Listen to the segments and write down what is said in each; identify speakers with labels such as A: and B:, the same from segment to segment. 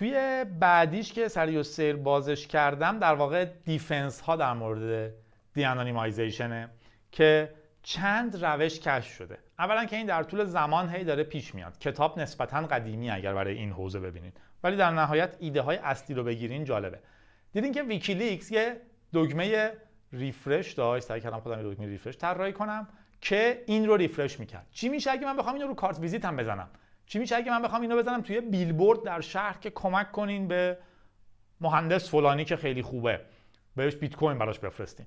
A: توی بعدیش که سریو و سیر بازش کردم در واقع دیفنس ها در مورد دیانانیمایزیشنه که چند روش کشف شده اولا که این در طول زمان هی داره پیش میاد کتاب نسبتا قدیمی اگر برای این حوزه ببینید ولی در نهایت ایده های اصلی رو بگیرین جالبه دیدین که ویکیلیکس یه دگمه ریفرش داشت سعی کردم خودم دکمه ریفرش طراحی کنم که این رو ریفرش میکرد چی میشه اگه من بخوام این رو کارت ویزیتم هم بزنم چی میشه اگه من بخوام اینو بزنم توی بیلبورد در شهر که کمک کنین به مهندس فلانی که خیلی خوبه بهش بیت کوین براش بفرستین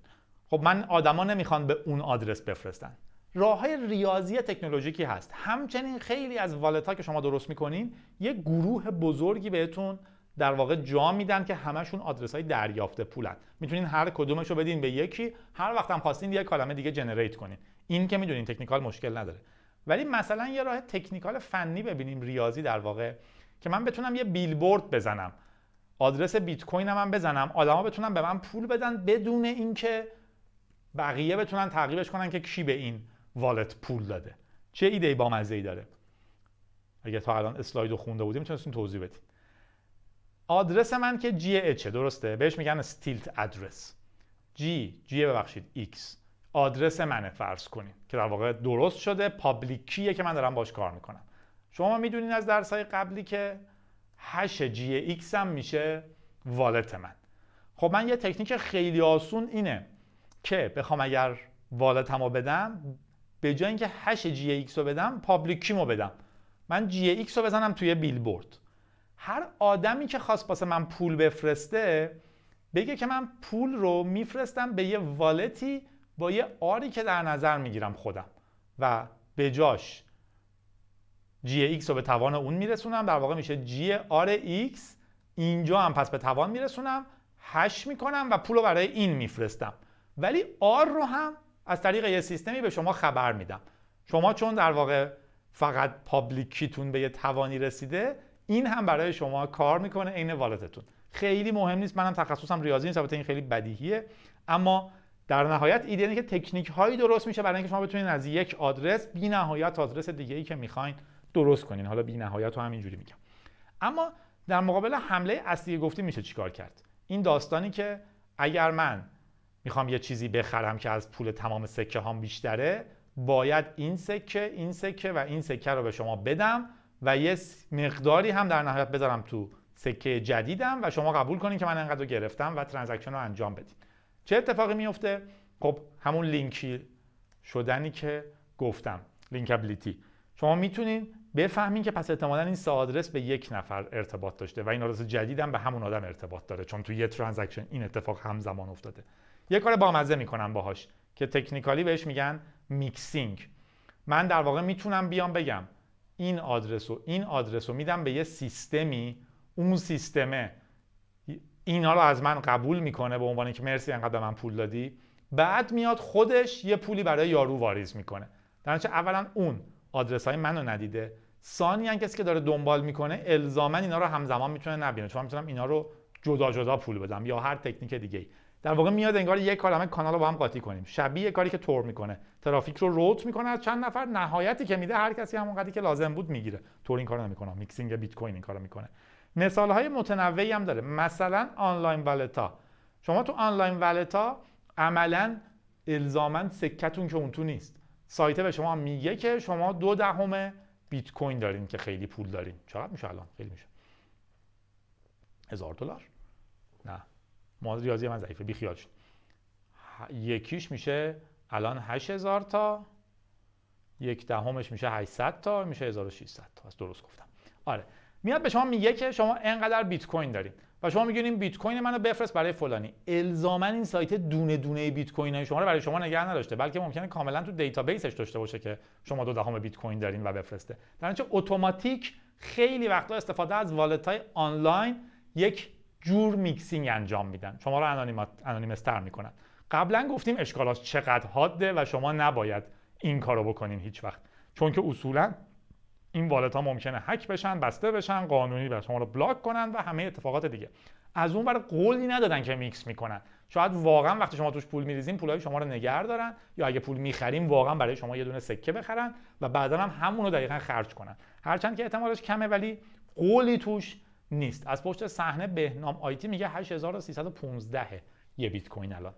A: خب من آدما نمیخوان به اون آدرس بفرستن راه های ریاضی تکنولوژیکی هست همچنین خیلی از والت ها که شما درست میکنین یه گروه بزرگی بهتون در واقع جا میدن که همشون آدرس های دریافت پولن میتونین هر کدومش رو بدین به یکی هر وقت خواستین یه کلمه دیگه جنریت کنین این که میدونین تکنیکال مشکل نداره ولی مثلا یه راه تکنیکال فنی ببینیم ریاضی در واقع که من بتونم یه بیلبورد بزنم آدرس بیت کوین من بزنم آدما بتونن به من پول بدن بدون اینکه بقیه بتونن تعقیبش کنن که کی به این والت پول داده چه ایده با ای داره اگه تا الان اسلاید خونده بودیم میتونستیم توضیح بدیم آدرس من که جی اچه درسته بهش میگن استیلت ادرس جی جی ببخشید ایکس آدرس منه فرض کنیم که در واقع درست شده پابلیکیه که من دارم باش کار میکنم شما میدونین از درس های قبلی که هش جی ایکس هم میشه والت من خب من یه تکنیک خیلی آسون اینه که بخوام اگر والتم رو بدم به جای اینکه هش جی ایکس رو بدم پابلیکیم رو بدم من جی ایکس رو بزنم توی بورد هر آدمی که خواست باسه من پول بفرسته بگه که من پول رو میفرستم به یه والتی با یه آری که در نظر میگیرم خودم و به جاش جی ایکس رو به توان اون میرسونم در واقع میشه جی آر ایکس اینجا هم پس به توان میرسونم هش میکنم و پول رو برای این میفرستم ولی آر رو هم از طریق یه سیستمی به شما خبر میدم شما چون در واقع فقط پابلیکیتون به یه توانی رسیده این هم برای شما کار میکنه عین والتتون خیلی مهم نیست منم تخصصم ریاضی نیست البته این خیلی بدیهیه اما در نهایت ایده اینه که تکنیک هایی درست میشه برای اینکه شما بتونید از یک آدرس بی نهایت آدرس دیگه ای که میخواین درست کنین حالا بی نهایت رو همینجوری میگم اما در مقابل حمله اصلی گفتی میشه چیکار کرد این داستانی که اگر من میخوام یه چیزی بخرم که از پول تمام سکه هام بیشتره باید این سکه این سکه و این سکه رو به شما بدم و یه مقداری هم در نهایت بذارم تو سکه جدیدم و شما قبول کنین که من انقدر رو گرفتم و ترانزکشن رو انجام بدین چه اتفاقی میفته خب همون لینکی شدنی که گفتم لینکابیلیتی شما میتونین بفهمین که پس احتمالا این سه آدرس به یک نفر ارتباط داشته و این آدرس جدیدم به همون آدم ارتباط داره چون تو یه ترانزکشن این اتفاق همزمان افتاده یه کار بامزه میکنم باهاش که تکنیکالی بهش میگن میکسینگ من در واقع میتونم بیام بگم این آدرس و این آدرس رو میدم به یه سیستمی اون سیستمه اینا رو از من قبول میکنه به عنوان اینکه مرسی انقدر من پول دادی بعد میاد خودش یه پولی برای یارو واریز میکنه در اولا اون آدرس های منو ندیده ثانیا کسی که داره دنبال میکنه الزاما اینا رو همزمان میتونه نبینه چون میتونم اینا رو جدا جدا پول بدم یا هر تکنیک دیگه در واقع میاد انگار یک کار کانال رو با هم قاطی کنیم شبیه کاری که تور میکنه ترافیک رو روت میکنه از چند نفر نهایتی که میده هر کسی همون که لازم بود میگیره تور این نمیکنه میکسینگ بیت کوین این کارو میکنه مثال های متنوعی هم داره مثلا آنلاین ولتا شما تو آنلاین ولتا عملا الزاما سکتون که اون تو نیست سایت به شما میگه که شما دو دهم بیت کوین دارین که خیلی پول دارین چقدر میشه الان خیلی میشه هزار دلار نه ما ریاضی من ضعیفه بی خیال یکیش میشه الان 8000 تا یک دهمش میشه 800 تا میشه 1600 تا از درست گفتم آره میاد به شما میگه که شما انقدر بیت کوین دارین و شما میگین این بیت کوین منو بفرست برای فلانی الزاما این سایت دونه دونه بیت کوین های شما رو برای شما نگه نداشته بلکه ممکنه کاملا تو دیتابیسش داشته باشه که شما دو دهم بیت کوین دارین و بفرسته در اتوماتیک خیلی وقتا استفاده از والت های آنلاین یک جور میکسینگ انجام میدن شما رو تر میکنن قبلا گفتیم اشکالاش چقدر حاده و شما نباید این کارو بکنین هیچ وقت چون که اصولا این والت ها ممکنه هک بشن بسته بشن قانونی بشن شما رو بلاک کنن و همه اتفاقات دیگه از اون ور قولی ندادن که میکس میکنن شاید واقعا وقتی شما توش پول میریزین پولای شما رو نگه دارن یا اگه پول میخریم واقعا برای شما یه دونه سکه بخرن و بعدا هم همون رو دقیقا خرج کنن هرچند که احتمالش کمه ولی قولی توش نیست از پشت صحنه بهنام آیتی میگه 8315 یه بیت کوین الان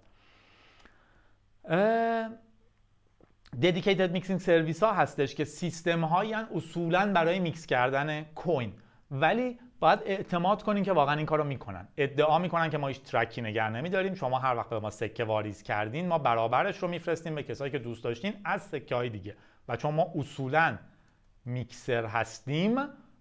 A: ددیکیتد میکسینگ سرویس ها هستش که سیستم هایی اصولا برای میکس کردن کوین ولی باید اعتماد کنین که واقعا این کارو میکنن ادعا میکنن که ما هیچ ترکی نگر نمیداریم شما هر وقت به ما سکه واریز کردین ما برابرش رو میفرستیم به کسایی که دوست داشتین از سکه های دیگه و چون ما اصولا میکسر هستیم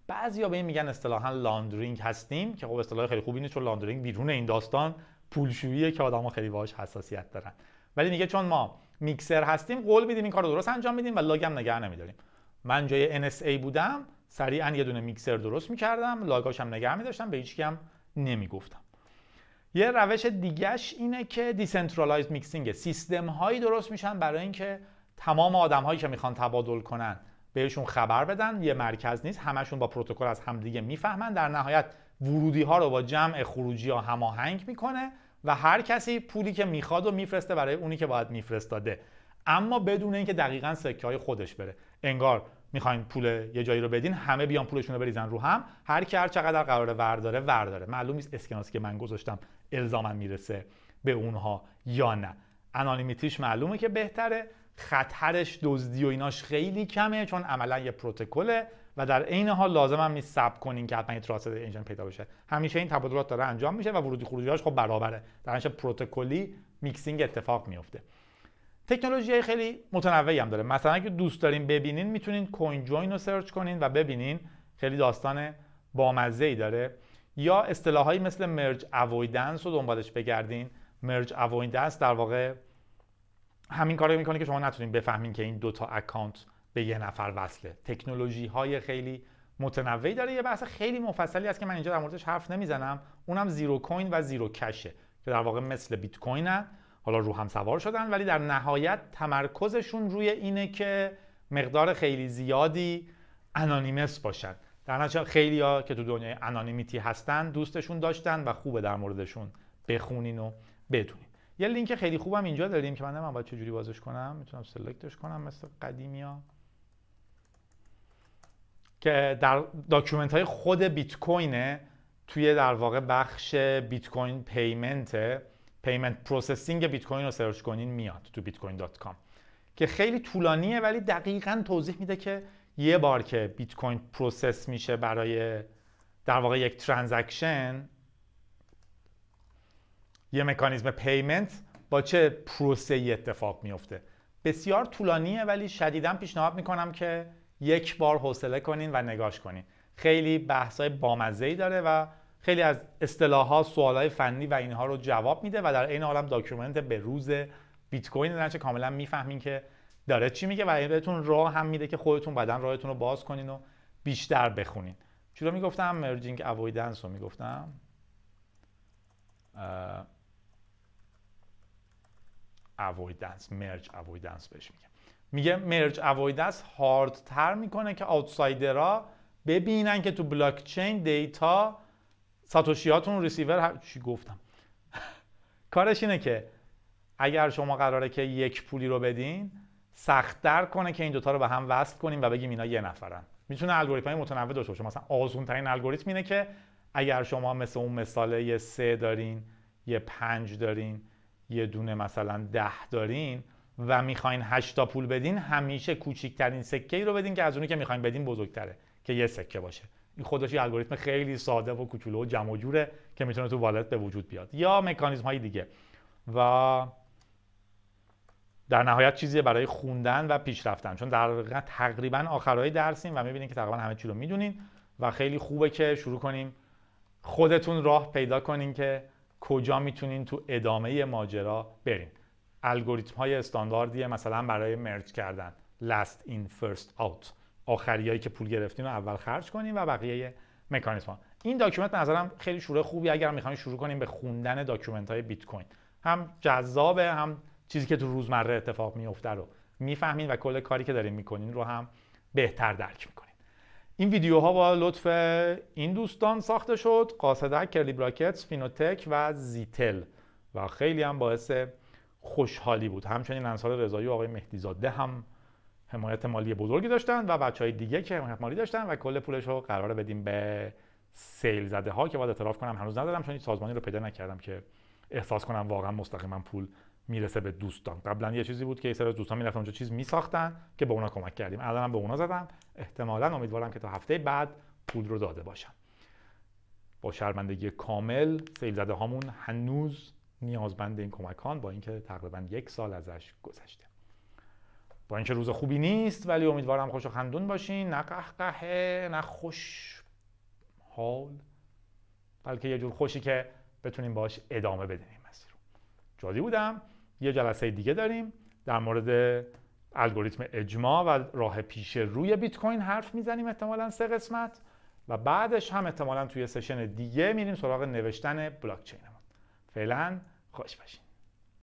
A: بعضیا به این میگن اصطلاحا لاندرینگ هستیم که خب اصطلاح خیلی خوبی نیست چون لاندرینگ بیرون این داستان پولشوییه که آدما خیلی باهاش حساسیت دارن ولی میگه چون ما میکسر هستیم قول میدیم این کار رو درست انجام میدیم و لاگم نگه نمیداریم من جای NSA بودم سریعا یه دونه میکسر درست میکردم لاگاش هم نگه میداشتم به هیچ هم نمیگفتم یه روش دیگهش اینه که دیسنترالایز میکسینگ سیستم هایی درست میشن برای اینکه تمام آدم هایی که میخوان تبادل کنن بهشون خبر بدن یه مرکز نیست همشون با پروتکل از همدیگه میفهمن در نهایت ورودی ها رو با جمع خروجی ها هماهنگ میکنه و هر کسی پولی که میخواد و میفرسته برای اونی که باید میفرستاده اما بدون اینکه دقیقا سکه های خودش بره انگار میخواین پول یه جایی رو بدین همه بیان پولشون رو بریزن رو هم هر کی هر چقدر قراره ورداره ورداره معلوم نیست اسکناسی که من گذاشتم الزاما میرسه به اونها یا نه انانیمیتیش معلومه که بهتره خطرش دزدی و ایناش خیلی کمه چون عملا یه پروتکله و در عین حال لازم هم نیست کنین که حتما یه تراست پیدا بشه همیشه این تبادلات داره انجام میشه و ورودی خروجی‌هاش خب برابره در پروتکلی میکسینگ اتفاق میفته تکنولوژی های خیلی متنوعی هم داره مثلا اگه دوست دارین ببینین میتونین کوین جوین رو سرچ کنین و ببینین خیلی داستان بامزه ای داره یا اصطلاحایی مثل مرج اوایدنس رو دنبالش بگردین مرج اوایدنس در واقع همین کارو میکنه که شما نتونید بفهمین که این دوتا اکانت به یه نفر وصله تکنولوژی های خیلی متنوعی داره یه بحث خیلی مفصلی است که من اینجا در موردش حرف نمیزنم اونم زیرو کوین و زیرو کشه که در واقع مثل بیت کوینن حالا رو هم سوار شدن ولی در نهایت تمرکزشون روی اینه که مقدار خیلی زیادی انانیمس باشن در نتیجه خیلی ها که تو دنیای انانیمیتی هستن دوستشون داشتن و خوبه در موردشون بخونین و بدونین یه لینک خیلی خوبم اینجا داریم که من نمیدونم باید چجوری بازش کنم میتونم سلکتش کنم مثل ها که در داکیومنت های خود بیت کوینه توی در واقع بخش بیت کوین پیمنت پیمنت پروسسینگ بیت کوین رو سرچ کنین میاد تو بیت کوین که خیلی طولانیه ولی دقیقا توضیح میده که یه بار که بیت کوین پروسس میشه برای در واقع یک ترانزکشن یه مکانیزم پیمنت با چه پروسه ای اتفاق میفته بسیار طولانیه ولی شدیدا پیشنهاد میکنم که یک بار حوصله کنین و نگاش کنین خیلی بحثای بامزه ای داره و خیلی از اصطلاحات سوالای فنی و اینها رو جواب میده و در این عالم داکیومنت به روز بیت کوین در کاملا میفهمین که داره چی میگه و بهتون راه هم میده که خودتون بعدا راهتون رو باز کنین و بیشتر بخونین چرا میگفتم مرجینگ اوایدنس رو میگفتم اوویدنس مرج بهش میگه میگه مرج اوویدنس هاردتر میکنه که آوتسایدرها ببینن که تو چین دیتا ساتوشیاتون ریسیور هر چی گفتم کارش اینه که اگر شما قراره که یک پولی رو بدین در کنه که این دوتا رو به هم وصل کنیم و بگیم اینا یه نفرن میتونه الگوریتم های متنوع داشته باشه مثلا آزون ترین الگوریتم اینه که اگر شما مثل اون مثال یه سه دارین یه پنج دارین یه دونه مثلا ده دارین و میخواین هشتا پول بدین همیشه کوچکترین سکه ای رو بدین که از اونی که میخواین بدین بزرگتره که یه سکه باشه این خودش یه الگوریتم خیلی ساده و کوچولو و جمع و جوره که میتونه تو والت به وجود بیاد یا مکانیزم های دیگه و در نهایت چیزی برای خوندن و پیشرفتن چون در تقریبا آخرهای درسیم و میبینیم که تقریبا همه چی رو میدونین و خیلی خوبه که شروع کنیم خودتون راه پیدا کنین که کجا میتونین تو ادامه ماجرا برین الگوریتم های استانداردیه مثلا برای مرج کردن last in first out آخریایی که پول گرفتین رو اول خرج کنین و بقیه مکانیزم ها این داکیومنت نظرم خیلی شروع خوبی اگر میخوایم شروع کنیم به خوندن داکیومنت های بیت کوین هم جذابه هم چیزی که تو روزمره اتفاق میفته رو میفهمین و کل کاری که دارین میکنین رو هم بهتر درک میکنین این ویدیوها با لطف این دوستان ساخته شد قاصدک کرلی براکتس فینوتک و زیتل و خیلی هم باعث خوشحالی بود همچنین انصار رضایی و آقای مهدیزاده هم حمایت مالی بزرگی داشتن و بچه های دیگه که حمایت مالی داشتن و کل پولش رو قرار بدیم به سیل زده ها که باید اعتراف کنم هنوز ندادم چون سازمانی رو پیدا نکردم که احساس کنم واقعا مستقیما پول میرسه به دوستان قبلا یه چیزی بود که یه سری دوستان میرفتن اونجا چیز میساختن که به اونا کمک کردیم الانم به اونا زدم احتمالا امیدوارم که تا هفته بعد پول رو داده باشم با شرمندگی کامل سیل زده هامون هنوز نیازمند این کمکان با اینکه تقریبا یک سال ازش گذشته با اینکه روز خوبی نیست ولی امیدوارم خوش و خندون باشین نه قهقهه نه خوش حال بلکه یه جور خوشی که بتونیم باش ادامه بدیم مسیر جادی بودم یه جلسه دیگه داریم در مورد الگوریتم اجماع و راه پیش روی بیت کوین حرف میزنیم احتمالا سه قسمت و بعدش هم احتمالا توی سشن دیگه میریم سراغ نوشتن بلاک چینمون فعلا خوش باشین